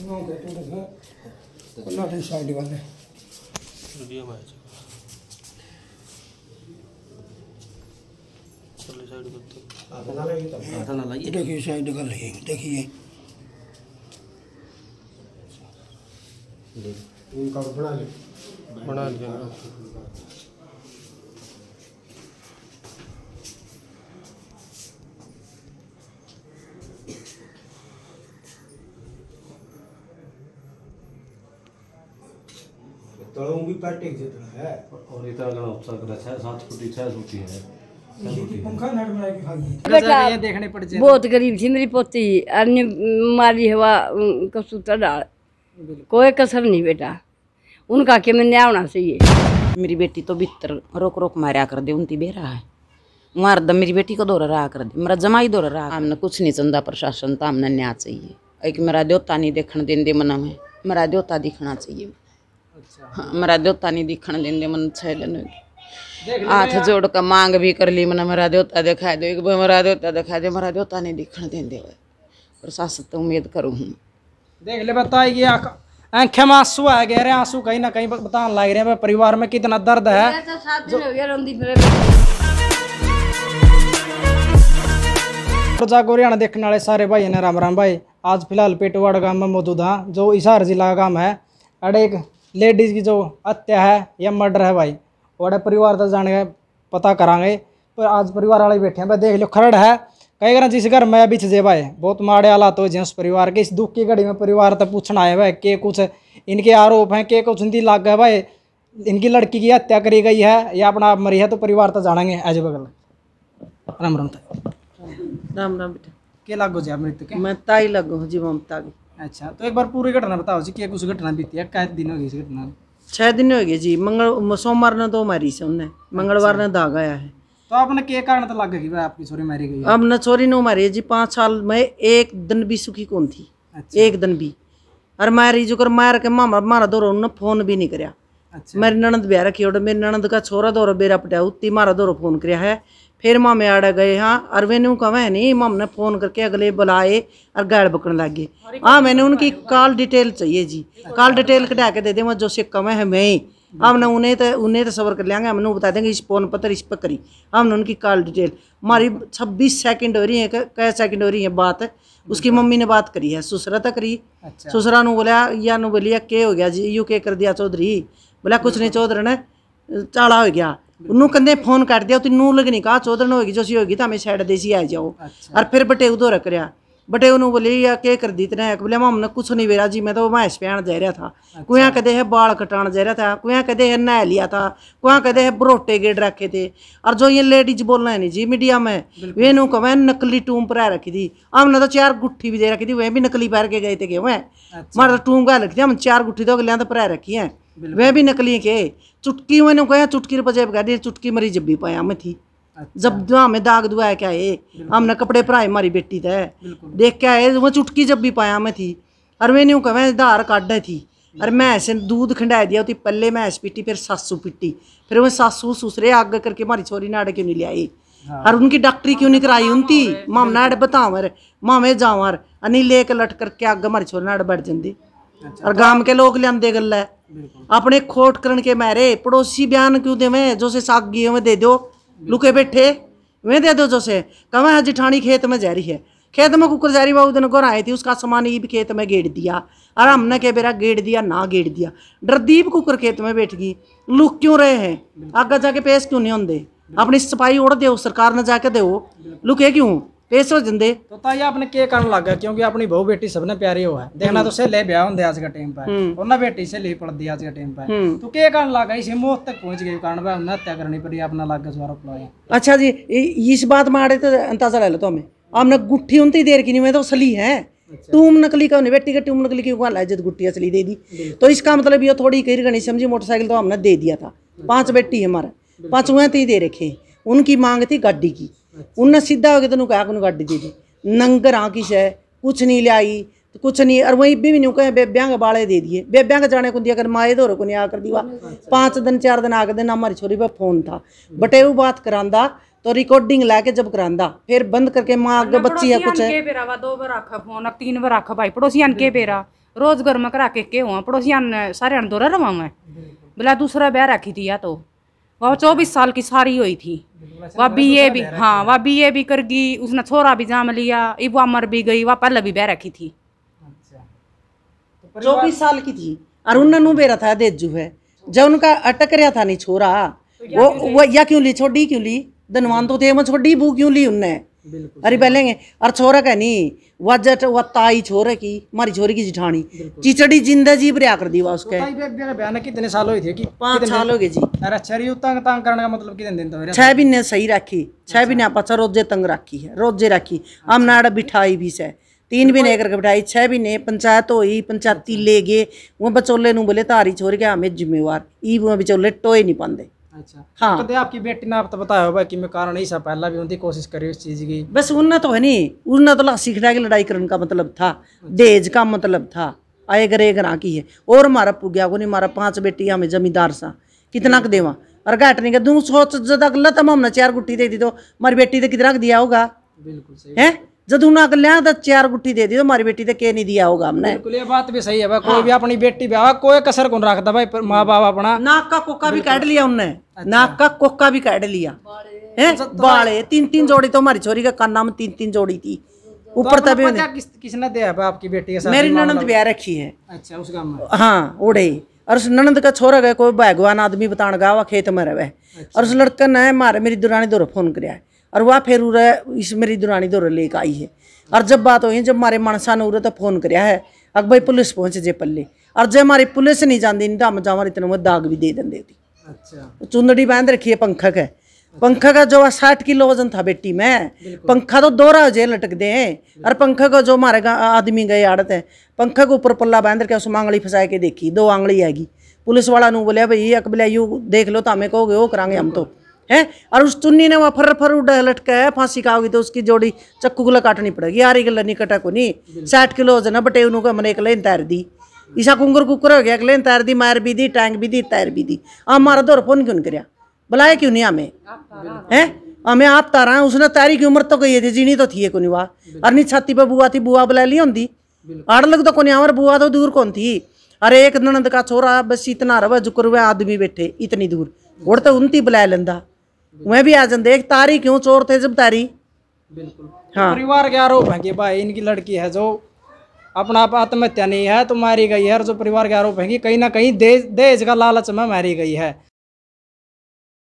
हाँ। हाँ। नो कहते हैं ना कर्नाटक साइड वाले वीडियो में आया देखिए साइड कर लिए देखिए इनका बना लिया बना लिया हाँ। तलों હું पैटिंग પાટેક જેટલો હે और तरह का उत्साह करे छह सात फुट की छह सूची है मतलब मतलब बहुत गरीब थी मेरी पोती अन्य मारी हवा कसूता डाल कोई कसर नहीं बेटा उनका के मैं न्याय होना चाहिए मेरी बेटी तो भीतर रोक रोक मारा कर दे उनती बेरा है मार दम मेरी बेटी को दौर रहा कर दे मेरा जमाई दौर रहा हमने कुछ नहीं चंदा प्रशासन तो हमने न्याय चाहिए एक मेरा देवता नहीं देखने दें दे मना में मेरा देवता दिखना चाहिए हाँ मेरा देवता नहीं दिखण लेने मन छह हाथ जोड़ कर मांग भी कर ली मैंने मेरा देवता दिखाई दो एक बार देवता दिखाई दो मेरा देवता नहीं दिखण दें दे और तो उम्मीद करूँ हूँ देख ले बताइए आंखें में आंसू है गहरे आंसू कहीं ना कहीं बताने लग रहे हैं परिवार में कितना दर्द है प्रजा देखने वाले सारे भाई ने राम राम भाई आज फिलहाल पेटवाड़ गांव में मौजूद हाँ जो इसार जिला गांव है अड़े एक लेडीज़ की जो हत्या है या मर्डर है भाई वोड़े परिवार तक जाने का पता करांगे पर आज परिवार वाले बैठे हैं भाई देख लो खरड़ है कहीं घर जिस घर मैं बिछ जे भाई बहुत माड़े हालात हो जाए उस परिवार के इस दुख की घड़ी में परिवार तक पूछना है भाई के कुछ इनके आरोप हैं के कुछ इनकी लाग है भाई इनकी लड़की की हत्या करी गई है या अपना आप मरी है तो परिवार तक जानेंगे एज बगल राम राम राम राम बेटा के लागो जी आप मृत्यु मैं ताई लगो जी ममता की अच्छा तो एक बार पूरी घटना बताओ जी क्या कुछ घटना बीती है क्या दिन होगी इस घटना छह दिन हो गए जी मंगल सोमवार ने तो मारी से उनने अच्छा। मंगलवार ने दाग आया है तो आपने के कारण तो लग गई आपकी छोरी मारी गई अब न छोरी ने मारी जी पाँच साल में एक दिन भी सुखी कौन थी अच्छा। एक दिन भी और मारी जो कर मार के मामा मारा दौरो उन्होंने फोन भी नहीं कराया अच्छा। मेरी ननद ब्याह रखी और मेरी ननद का छोरा दौरा बेरा पटाया उत्ती मारा दौरो फोन कराया है फिर मामे आड़े गए हाँ और मैंने कहा नहीं मम ने फ़ोन करके अगले बुलाए और गाड़ लग गए हाँ मैंने उनकी कॉल डिटेल चाहिए जी कॉल डिटेल कटा के दे दें जो सिक्का में है मैं ही हमने हाँ, उन्हें तो उन्हें तो सबर कर लेंगे हमने बता देंगे इस फोन पर इस पर करी हमने हाँ, उनकी कॉल डिटेल हमारी छब्बीस सेकंड हो रही है कै सेकंड हो रही है बात उसकी मम्मी ने बात करी है सुसरा तक करी अच्छा। ससुरा ने बोला या नु बोलिया के हो गया जी यू के कर दिया चौधरी बोलिया कुछ नहीं चौधरी ने चाड़ा हो गया ਉਹਨੂੰ ਕੰਦੇ ਫੋਨ ਕਰ ਦਿਆ ਤੈਨੂੰ ਲੱਗਣੀ ਕਾ ਚੋਦਣ ਹੋਏਗੀ ਜੋ ਸੀ ਤਾਂ ਮੈਂ ਸਾਈਡ ਦੇਸੀ ਆ ਜਾਓ और फिर बटे उधर रख रिया बटे उन्होंने बोले या के कर दी इतने बोले हमने कुछ नहीं बेरा जी मैं तो भैंस प्याण जा रहा था अच्छा। कुया कदे है बाल कटान जा रहा था कुया कदे है नहा लिया था कुया कदे है बरोटे गेट रखे थे और जो ये लेडीज बोलना है नहीं जी मीडिया में वे नू कवे नकली टूम पर रखी थी हमने तो चार गुट्ठी भी दे रखी थी वह भी नकली पैर के गए थे गेहूँ अच्छा। मारा तो टूम का लगती हम चार गुट्ठी तो अगले तो पर रखी है वे भी नकली के चुटकी मैंने कहा चुटकी पर जब गाड़ी चुटकी मरी जब भी पाया मैं थी अच्छा। जब हमें दाग दुआ है क्या ये हमने कपड़े पराए मारी बेटी थे देख क्या है वो चुटकी जब भी पाया मैं थी और मैं न्यू कह धार काढ़ थी और मैं से दूध खंडाए दिया होती पल्ले मैंस पीटी फिर सासू पीटी फिर वह सासू सुसरे अग करके मारी छोरी नाड़ क्यों नहीं लियाई हाँ। और उनकी डॉक्टरी क्यों नहीं कराई उनकी माम नाड़ बताओ अरे मामे जाओ अरे अनिल लेक लट करके अग मारी छोरी नाड़ बैठ जाती अच्छा। और गांव के लोग लिया गल है अपने खोट करण के मारे पड़ोसी बयान क्यों देवे जो से साग गए में दे दो लुके बैठे वे दे दो जो से कवे जिठानी खेत में जहरी है खेत में कुकर जहरी बाबू दिन घर आई थी उसका सामान ईब खेत में गेड़ दिया अरे हमने के बेरा गेड़ दिया ना गेड़ दिया डरदीप कुकर खेत में बैठ गई लुक क्यों रहे हैं आगे जाके पेश क्यों नहीं होंगे अपनी सफाई ओढ़ दो सरकार ने जाके दो लुके क्यों पेश हो तो ताई के कारण लग गया क्योंकि अपनी बहु बेटी सबने प्यारी हो है देखना तो से ब्याह होंदे आज का टाइम पर और हम्म। बेटी से ले आज का टाइम पर हम्म। तो के कारण लग गई मौत तक पहुंच गई कारण पर हमने हत्या करनी पड़ी अपना लग गया अच्छा जी इस बात में तो अंदाजा ले लो तो हमें हमने गुट्ठी उनती देर की नहीं मैं तो सली है तुम नकली का बेटी का तुम नकली की वहाँ गुट्टी असली दे दी तो इसका मतलब ये थोड़ी कही गणी समझी मोटरसाइकिल तो हमने दे दिया था पांच अच्छा। बेटी है हमारा पांच हुए थे दे रखे उनकी मांग थी गाड़ी की उनने सीधा होकर तेन कहा कौन गाड़ी दी नंगर हाँ किस है कुछ नहीं लियाई तो कुछ नहीं और वहीं भी नहीं कहे बेब्यांग बाले दे दिए बेब्यांग जाने को दिया कर माए दो को नहीं आकर दीवा पाँच दिन चार दिन आकर देना हमारी छोरी पर फोन था बटे बात करा तो रिकॉर्डिंग लाके जब करा फिर बंद करके माँ आगे बच्ची है कुछ है दो बार आखा फोन तीन बार आखा भाई पड़ोसियान के पेरा रोज घर करा के हुआ पड़ोसियान सारे दौरा रवा मैं बोला दूसरा ब्याह रखी थी या तो वह चौबीस साल की सारी हुई थी वह बी ए भी हाँ वह बी ए भी कर गई उसने छोरा भी जाम लिया इबा मर भी गई वह पहले भी बह रखी थी अच्छा। तो चौबीस साल की थी और उन्होंने बेरा था देजू है जब उनका अटक रहा था नहीं छोरा तो वो वो या क्यों ली छोड़ी क्यों ली धनवान तो थे मैं छोड़ी बू क्यों ली उनने अरे बहलेंगे और छोरा कह नहीं वह जट ताई छोरे की हमारी छोरी की जिठानी चिचड़ी जिंदा जी ब्या कर दी उसके बयान कितने साल हुए थे कि पाँच साल हो गए जी अरे छरी अच्छा तंग तंग करने का मतलब कितने दिन तो छह महीने सही रखी छह अच्छा। महीने आप रोजे तंग रखी है रोजे रखी हम अच्छा। नाड़ा बिठाई भी से तीन महीने करके बिठाई छह महीने पंचायत हुई पंचायती ले गए वो बचोले बोले तारी छोर गया हमें जिम्मेवार ई वो बिचोले टोए नहीं पाते अच्छा हाँ तो आपकी बेटी ने आप तो बताया होगा कि मैं कारण ऐसा पहला भी उनकी कोशिश करी उस चीज की बस उनने तो है नहीं उनने तो सीखना की लड़ाई करने का मतलब था अच्छा। दहेज का मतलब था आए गरे घरा की है और हमारा पुगया को नहीं हमारा पांच बेटियां हमें जमींदार सा कितना का देवा और घाट नहीं दूँ सोच ज्यादा गलत हम हमने चार गुट्टी दे दी तो हमारी बेटी तो कितना दिया होगा बिल्कुल है जदू ना लिया तो चार गुट्ठी दे दी तो हमारी बेटी तो के नहीं दिया होगा हमने ये बात भी सही है भाई कोई भी अपनी बेटी ब्याह कोई कसर कौन रखता भाई माँ बाप अपना नाक कोका भी काट लिया उनने अच्छा। कोका भी काट लिया बाले तीन तीन जोड़ी तो हमारी छोरी का काना में तीन तीन जोड़ी थी तो ऊपर तभी किसने दिया आपकी बेटी के साथ मेरी ननद ब्याह रखी है अच्छा उस गांव में हाँ ओढ़े और उस ननद का छोरा गए कोई भगवान आदमी बतान गावा खेत में रहे अच्छा। और उस लड़का ने मारे मेरी दुरानी दो फोन कराया और वह फिर उर इस मेरी दुरानी दौरे लेकर आई है और जब बात हो जब मारे मनसा ने उरे तो फोन कराया है अग भाई पुलिस पहुंच जे पल्ले और जब हमारी पुलिस नहीं जाती नहीं तो हम जावा इतने में दाग भी दे दें अच्छा चुंदड़ी बांध रखी है पंखक है पंखा का जो साठ किलो वजन था बेटी में पंखा तो दोहरा जे लटक दे और पंखा का जो हमारे आदमी गए आड़त है पंखा के ऊपर पल्ला बांध के उसमें आंगली फसा के देखी दो आंगली आएगी पुलिस वाला नू बोलिया भाई अकबिला यू देख लो तो हमें कहोगे वो करा हम तो है और उस चुन्नी ने वहाँ फर फर उड़ा लटका है फांसी का होगी तो उसकी जोड़ी चक्कू गुला काटनी पड़ेगी यार गल नहीं कटा को नहीं साठ किलो वजन है बटे उनका मैंने एक लाइन तैर दी ईसा कुंगर कुकर हो गया एक लाइन तैर दी मार भी दी टैंक भी दी तैर भी दी हमारा दौर तो फोन क्यों कर बुलाया क्यों नहीं हमें है हमें आप तारा है उसने तैरी की उम्र तो कही थी जीनी तो थी को नहीं और नहीं छाती पर बुआ थी बुआ बुला ली होती आड़ लग तो को नहीं बुआ तो दूर कौन थी अरे एक ननद का छोरा बस इतना रवा जुकर हुआ आदमी बैठे इतनी दूर और तो उनती बुलाया लंदा वह भी आज देख तारी क्यों चोर थे जब तारी बिल्कुल हाँ परिवार के आरोप है कि भाई इनकी लड़की है जो अपना आप आत्महत्या नहीं है तो मारी गई है और जो परिवार के आरोप है कि कहीं ना कहीं देश देश का लालच में मारी गई है